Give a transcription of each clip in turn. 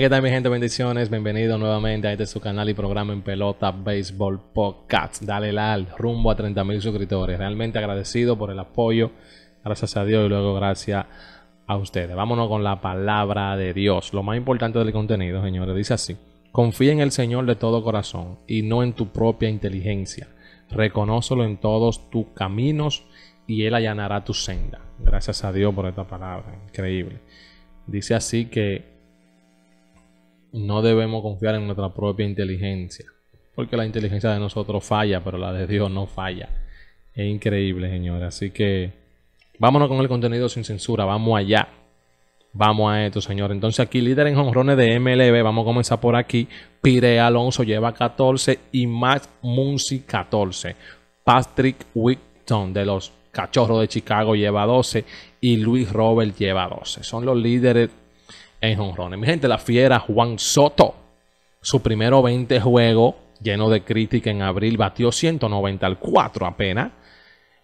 ¿qué tal mi gente? Bendiciones, bienvenido nuevamente a este su canal y programa en pelota Baseball Podcast. Dale al rumbo a 30.000 suscriptores. Realmente agradecido por el apoyo. Gracias a Dios y luego gracias a ustedes. Vámonos con la palabra de Dios. Lo más importante del contenido, señores, dice así. Confía en el Señor de todo corazón y no en tu propia inteligencia. Reconócelo en todos tus caminos y Él allanará tu senda. Gracias a Dios por esta palabra. Increíble. Dice así que no debemos confiar en nuestra propia inteligencia, porque la inteligencia de nosotros falla, pero la de Dios no falla. Es increíble, señor. Así que vámonos con el contenido sin censura, vamos allá. Vamos a esto, señor. Entonces aquí líder en honrones de MLB. Vamos a comenzar por aquí. Pire Alonso lleva 14 y Max Muncy 14. Patrick Wigton de los Cachorros de Chicago lleva 12 y Luis Robert lleva 12. Son los líderes en jonrones. Mi gente, la fiera Juan Soto, su primero 20 juegos lleno de crítica en abril, batió 194 apenas,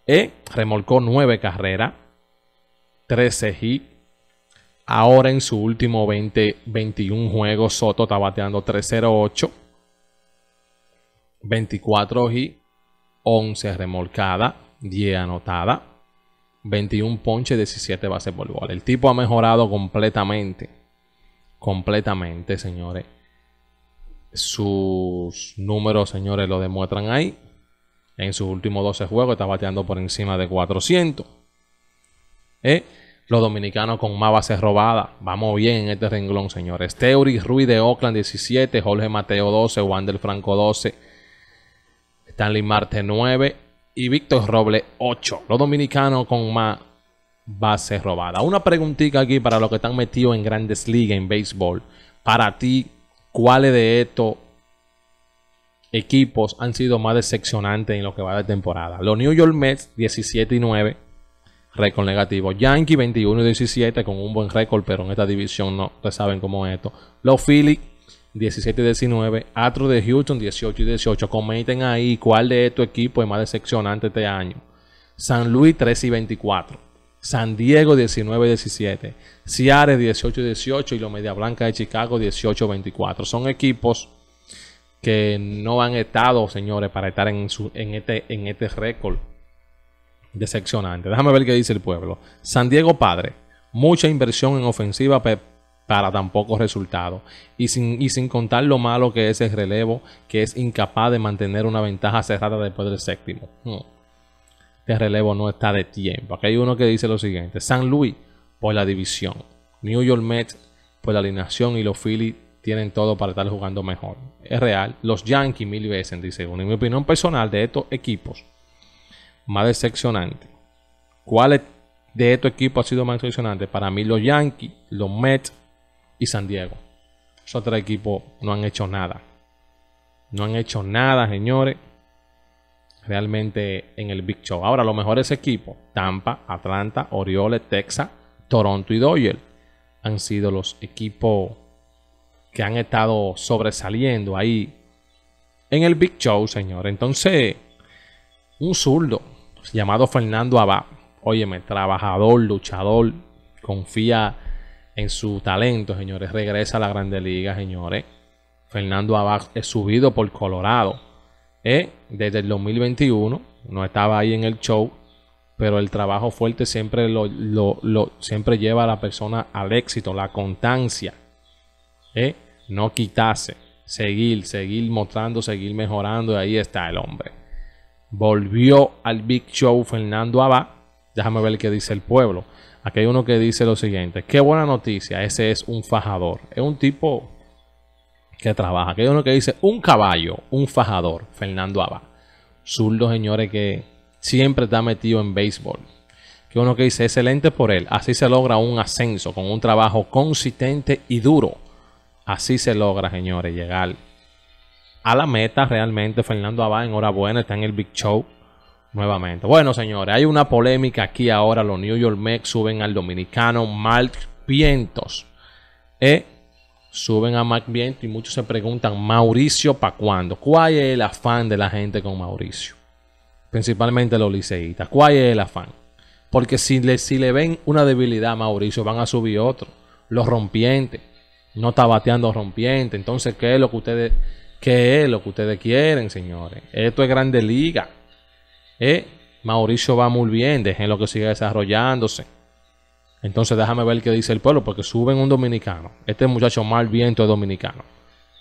eh, remolcó 9 carreras, 13 hits. Ahora en su último 20, 21 juegos, Soto está bateando 308, 24 y 11 remolcada, 10 anotada, 21 ponche, 17 bases por gol. El tipo ha mejorado completamente completamente, señores. Sus números, señores, lo demuestran ahí. En sus últimos 12 juegos está bateando por encima de 400. Eh, los dominicanos con más bases robadas. Vamos bien en este renglón, señores. Teori Ruiz de Oakland 17, Jorge Mateo 12, Wander Franco 12, Stanley Marte 9 y Víctor Roble 8. Los dominicanos con más Va a ser robada. Una preguntita aquí para los que están metidos en grandes ligas, en béisbol. Para ti, ¿cuáles de estos equipos han sido más decepcionantes en lo que va de temporada? Los New York Mets 17 y 9, récord negativo. Yankee 21 y 17 con un buen récord, pero en esta división no, ¿Te saben cómo es esto. Los Phillies 17 y 19, Atro de Houston 18 y 18. Comenten ahí cuál de estos equipos es más decepcionante este año. San Luis 13 y 24. San Diego 19-17, Ciare, 18-18 y los Media Blanca de Chicago 18-24. Son equipos que no han estado, señores, para estar en, este, en este récord decepcionante. Déjame ver qué dice el pueblo. San Diego Padre, mucha inversión en ofensiva para tan pocos resultados. Y sin, contar lo malo que es el relevo, que es incapaz de mantener una ventaja cerrada después del séptimo. Hmm de relevo no está de tiempo. Aquí hay uno que dice lo siguiente: San Luis por la división, New York Mets por la alineación y los Phillies tienen todo para estar jugando mejor. Es real. Los Yankees mil veces, dice uno. mi opinión personal de estos equipos, más decepcionante. ¿Cuál de estos equipos ha sido más decepcionante? Para mí los Yankees, los Mets y San Diego. Esos tres equipos no han hecho nada. No han hecho nada, señores realmente en el Big Show. Ahora, los mejores equipos, Tampa, Atlanta, Orioles, Texas, Toronto y Doyle, han sido los equipos que han estado sobresaliendo ahí en el Big Show, señor. Entonces, un zurdo llamado Fernando Abad, óyeme, trabajador, luchador, confía en su talento, señores. Regresa a la Grande Liga, señores. Fernando Abad es subido por Colorado eh, desde el 2021, no estaba ahí en el show, pero el trabajo fuerte siempre, lo, siempre lleva a la persona al éxito, la constancia. Eh, no quitarse, seguir, seguir mostrando, seguir mejorando, y ahí está el hombre. Volvió al Big Show Fernando Abá. Déjame ver qué dice el pueblo. Aquí hay uno que dice lo siguiente. Qué buena noticia, ese es un fajador. Es un tipo que trabaja. Que es uno que dice un caballo, un fajador, Fernando Abad. Zurdo, señores, que siempre está metido en béisbol. Que uno que dice excelente por él. Así se logra un ascenso con un trabajo consistente y duro. Así se logra, señores, llegar a la meta realmente. Fernando Abad, enhorabuena, está en el Big Show nuevamente. Bueno, señores, hay una polémica aquí ahora. Los New York Mets suben al dominicano Mark Vientos. Eh, suben a Mac Viento y muchos se preguntan, Mauricio, ¿para cuándo? ¿Cuál es el afán de la gente con Mauricio? Principalmente los liceístas. ¿Cuál es el afán? Porque si le, si le ven una debilidad a Mauricio, van a subir otro. Los rompientes. No está bateando rompiente. Entonces, ¿qué es lo que ustedes, qué es lo que ustedes quieren, señores? Esto es grande liga. ¿Eh? Mauricio va muy bien. lo que siga desarrollándose. Entonces déjame ver qué dice el pueblo, porque suben un dominicano. Este muchacho mal viento es dominicano.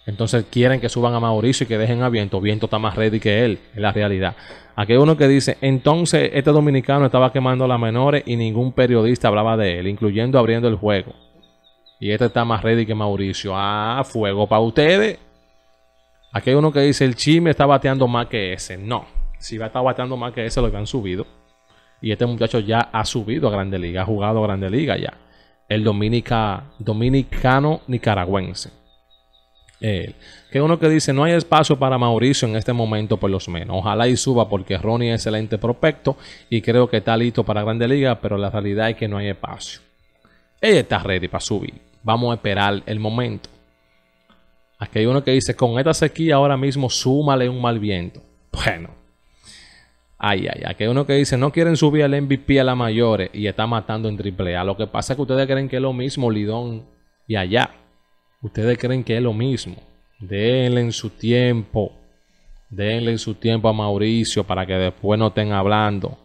Entonces quieren que suban a Mauricio y que dejen a Viento. Viento está más ready que él, en la realidad. Aquí hay uno que dice, entonces este dominicano estaba quemando a las menores y ningún periodista hablaba de él, incluyendo abriendo el juego. Y este está más ready que Mauricio. Ah, fuego para ustedes. Aquí hay uno que dice, el Chime está bateando más que ese. No, si va a estar bateando más que ese, lo que han subido. Y este muchacho ya ha subido a Grande Liga, ha jugado a Grande Liga ya. El dominicano nicaragüense. Él. Que uno que dice, no hay espacio para Mauricio en este momento por los menos. Ojalá y suba porque Ronnie es excelente prospecto y creo que está listo para Grande Liga, pero la realidad es que no hay espacio. Ella está ready para subir. Vamos a esperar el momento. Aquí hay uno que dice, con esta sequía ahora mismo súmale un mal viento. Bueno, Ay, ay, ay. Que uno que dice, no quieren subir al MVP a la mayores y está matando en triple A Lo que pasa es que ustedes creen que es lo mismo Lidón y allá. Ustedes creen que es lo mismo. Denle en su tiempo. Denle en su tiempo a Mauricio para que después no estén hablando.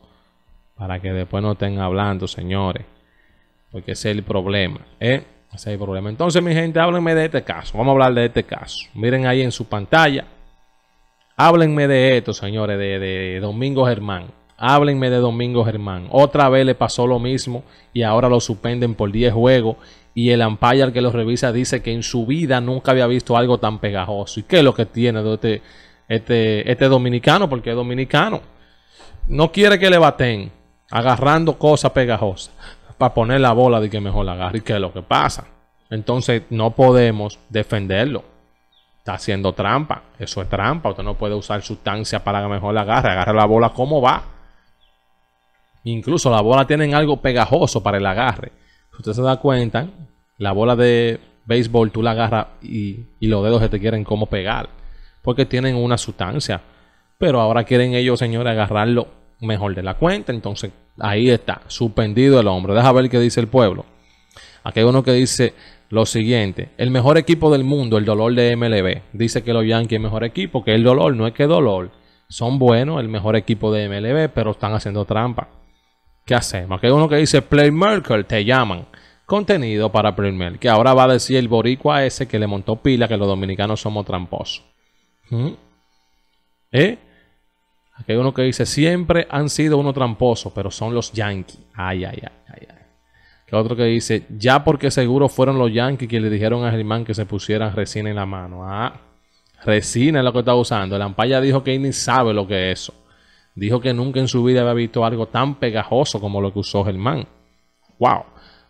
Para que después no estén hablando, señores. Porque es el problema. ¿eh? Ese es el problema. Entonces, mi gente, háblenme de este caso. Vamos a hablar de este caso. Miren ahí en su pantalla Háblenme de esto, señores, de, Domingo Germán. Háblenme de Domingo Germán. Otra vez le pasó lo mismo y ahora lo suspenden por 10 juegos. Y el umpire que lo revisa dice que en su vida nunca había visto algo tan pegajoso. ¿Y qué es lo que tiene este, este, este dominicano? Porque es dominicano. No quiere que le baten agarrando cosas pegajosas para poner la bola de que mejor la agarre. ¿Y qué es lo que pasa? Entonces no podemos defenderlo está haciendo trampa. Eso es trampa. Usted no puede usar sustancia para que mejor la agarre. Agarra la bola como va. Incluso la bola tienen algo pegajoso para el agarre. usted se da cuenta, la bola de béisbol tú la agarras y, y los dedos se te quieren como pegar. Porque tienen una sustancia. Pero ahora quieren ellos, señores, agarrarlo mejor de la cuenta. Entonces ahí está, suspendido el hombre. Deja ver qué dice el pueblo. Aquí hay uno que dice, lo siguiente, el mejor equipo del mundo, el dolor de MLB. Dice que los Yankees es mejor equipo, que el dolor no es que dolor. Son buenos, el mejor equipo de MLB, pero están haciendo trampa. ¿Qué hacemos? Aquí hay uno que dice Play Merkel, te llaman. Contenido para Primer, que ahora va a decir el boricua ese que le montó pila que los dominicanos somos tramposos. ¿Mm? ¿Eh? Aquí hay uno que dice, siempre han sido unos tramposos, pero son los Yankees. ay, ay, ay, ay. Que otro que dice, ya porque seguro fueron los Yankees que le dijeron a Germán que se pusieran resina en la mano. Ah, resina es lo que está usando. El Ampaya dijo que ni sabe lo que es eso. Dijo que nunca en su vida había visto algo tan pegajoso como lo que usó Germán. ¡Wow!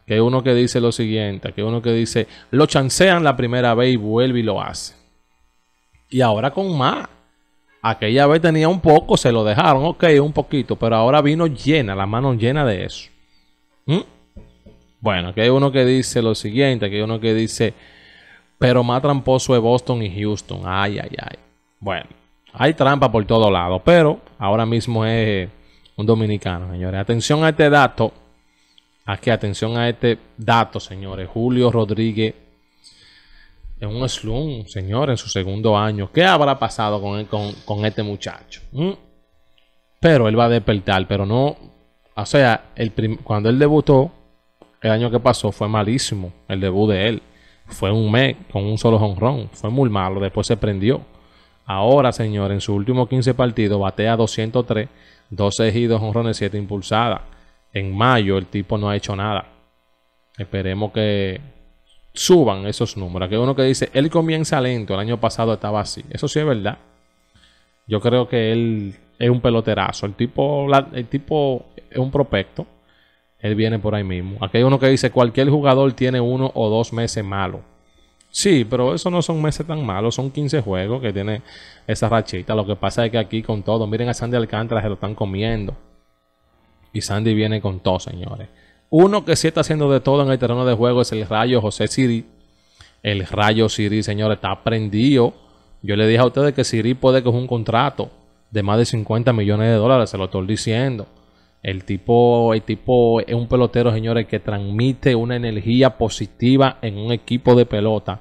Que uno que dice lo siguiente, que uno que dice, lo chancean la primera vez y vuelve y lo hace. Y ahora con más. Aquella vez tenía un poco, se lo dejaron, ok, un poquito, pero ahora vino llena, la mano llena de eso. ¿Mm? Bueno, aquí hay uno que dice lo siguiente, aquí hay uno que dice, pero más tramposo es Boston y Houston. Ay, ay, ay. Bueno, hay trampa por todos lados, pero ahora mismo es un dominicano, señores. Atención a este dato. Aquí, atención a este dato, señores. Julio Rodríguez es un slum, señor, en su segundo año. ¿Qué habrá pasado con, con, este muchacho? ¿Mm? Pero él va a despertar, pero no. O sea, el cuando él debutó, el año que pasó fue malísimo el debut de él. Fue un mes con un solo jonrón. Fue muy malo. Después se prendió. Ahora, señor, en su último 15 partidos batea 203, 12 y 2 jonrones, 7 impulsadas. En mayo el tipo no ha hecho nada. Esperemos que suban esos números. Aquí uno que dice, él comienza lento, el año pasado estaba así. Eso sí es verdad. Yo creo que él es un peloterazo. El tipo, el tipo es un prospecto él viene por ahí mismo. Aquí hay uno que dice, cualquier jugador tiene uno o dos meses malos. Sí, pero eso no son meses tan malos, son 15 juegos que tiene esa rachita. Lo que pasa es que aquí con todo, miren a Sandy Alcántara, se lo están comiendo. Y Sandy viene con todo, señores. Uno que sí está haciendo de todo en el terreno de juego es el Rayo José Siri. El Rayo Siri, señores, está prendido. Yo le dije a ustedes que Siri puede coger un contrato de más de 50 millones de dólares, se lo estoy diciendo. El tipo, el tipo es un pelotero, señores, que transmite una energía positiva en un equipo de pelota.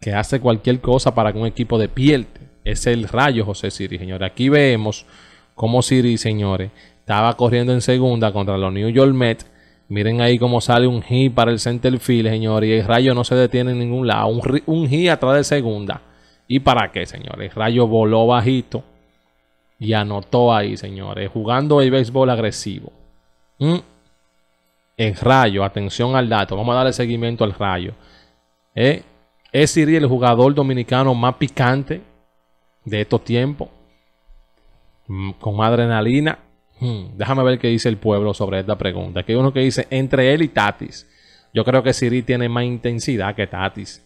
Que hace cualquier cosa para que un equipo de piel. Es el rayo José Siri, señores. Aquí vemos cómo Siri, señores, estaba corriendo en segunda contra los New York Mets. Miren ahí cómo sale un hit para el center field, señores. Y el rayo no se detiene en ningún lado. Un, un hit atrás de segunda. ¿Y para qué, señores? El rayo voló bajito y anotó ahí, señores. Jugando el béisbol agresivo. En mm. El rayo, atención al dato. Vamos a darle seguimiento al rayo. Eh, es Siri el jugador dominicano más picante de estos tiempos. Mm, con adrenalina. Mm, déjame ver qué dice el pueblo sobre esta pregunta. Aquí hay uno que dice, entre él y Tatis. Yo creo que Siri tiene más intensidad que Tatis.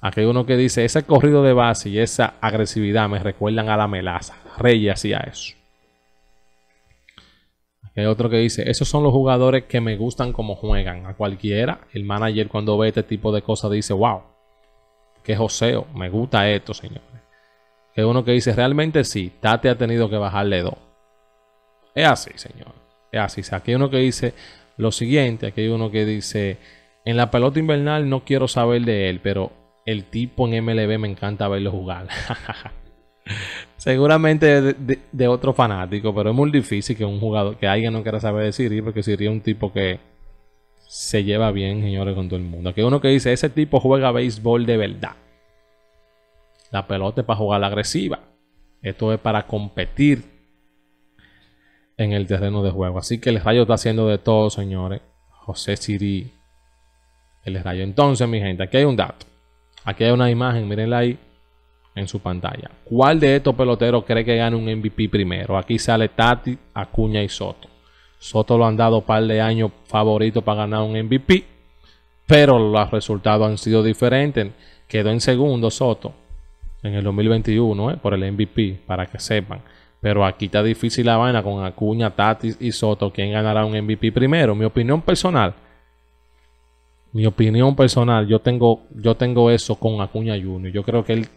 Aquí hay uno que dice, ese corrido de base y esa agresividad me recuerdan a la melaza. Reyes hacía eso. Aquí hay otro que dice, esos son los jugadores que me gustan como juegan. A cualquiera, el manager cuando ve este tipo de cosas dice, wow, qué joseo, me gusta esto, señores. Aquí hay uno que dice, realmente sí, Tate ha tenido que bajarle dos. Es así, señor. Es así. Aquí hay uno que dice lo siguiente, aquí hay uno que dice, en la pelota invernal no quiero saber de él, pero el tipo en MLB me encanta verlo jugar. Seguramente de, otro fanático, pero es muy difícil que un jugador, que alguien no quiera saber de Siri, porque Siri es un tipo que se lleva bien, señores, con todo el mundo. Aquí uno que dice, ese tipo juega béisbol de verdad. La pelota es para jugar agresiva. Esto es para competir en el terreno de juego. Así que el rayo está haciendo de todo, señores. José Siri. El rayo. Entonces, mi gente, aquí hay un dato. Aquí hay una imagen, mírenla ahí en su pantalla. ¿Cuál de estos peloteros cree que gane un MVP primero? Aquí sale Tati, Acuña y Soto. Soto lo han dado par de años favorito para ganar un MVP, pero los resultados han sido diferentes. Quedó en segundo Soto en el 2021 eh, por el MVP, para que sepan. Pero aquí está difícil la vaina con Acuña, Tatis y Soto. ¿Quién ganará un MVP primero? Mi opinión personal, mi opinión personal, yo tengo, yo tengo eso con Acuña Junior. Yo creo que él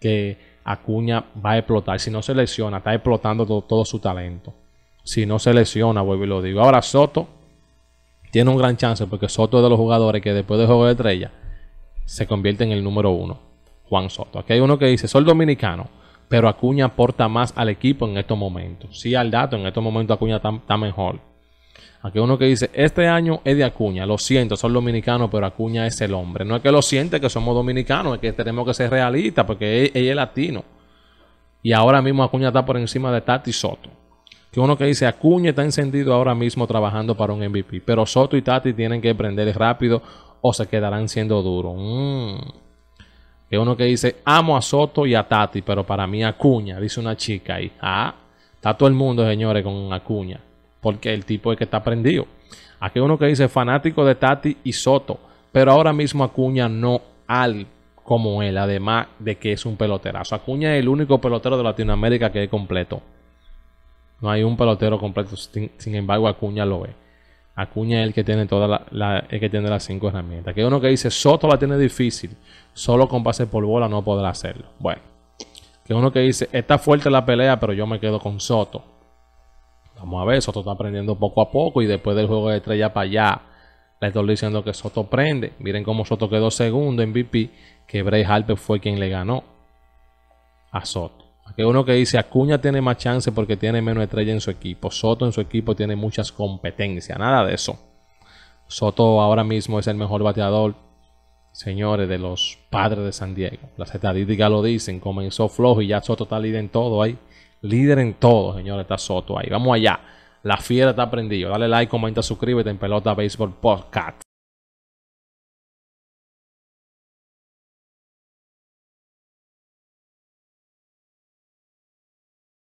que Acuña va a explotar. Si no se lesiona, está explotando todo, su talento. Si no se lesiona, vuelvo y lo digo. Ahora Soto tiene un gran chance porque Soto es de los jugadores que después de juego de estrella se convierte en el número uno. Juan Soto. Aquí hay uno que dice, soy dominicano, pero Acuña aporta más al equipo en estos momentos. Sí, al dato, en estos momentos Acuña está mejor Aquí uno que dice, este año es de Acuña, lo siento, son dominicanos, pero Acuña es el hombre. No es que lo siente que somos dominicanos, es que tenemos que ser realistas, porque ella es latino. Y ahora mismo Acuña está por encima de Tati Soto. Que uno que dice, Acuña está encendido ahora mismo trabajando para un MVP, pero Soto y Tati tienen que prender rápido o se quedarán siendo duros. Mm. Que uno que dice, amo a Soto y a Tati, pero para mí Acuña, dice una chica ahí. Ah, está todo el mundo, señores, con Acuña porque el tipo es que está prendido. Aquí uno que dice fanático de Tati y Soto, pero ahora mismo Acuña no al como él, además de que es un peloterazo. Acuña es el único pelotero de Latinoamérica que es completo. No hay un pelotero completo, sin, embargo Acuña lo es. Acuña es el que tiene toda la, que tiene las cinco herramientas. Aquí hay uno que dice Soto la tiene difícil, solo con pase por bola no podrá hacerlo. Bueno, que uno que dice está fuerte la pelea, pero yo me quedo con Soto. Vamos a ver, Soto está aprendiendo poco a poco y después del juego de estrella para allá, le estoy diciendo que Soto prende. Miren cómo Soto quedó segundo en VP, que Bray Harper fue quien le ganó a Soto. Aquí uno que dice, Acuña tiene más chance porque tiene menos estrella en su equipo. Soto en su equipo tiene muchas competencias, nada de eso. Soto ahora mismo es el mejor bateador, señores, de los padres de San Diego. Las estadísticas lo dicen, comenzó flojo y ya Soto está líder en todo ahí. Líder en todo, señores, está Soto ahí. Vamos allá. La fiera está aprendido, Dale like, comenta, suscríbete en Pelota Baseball Podcast.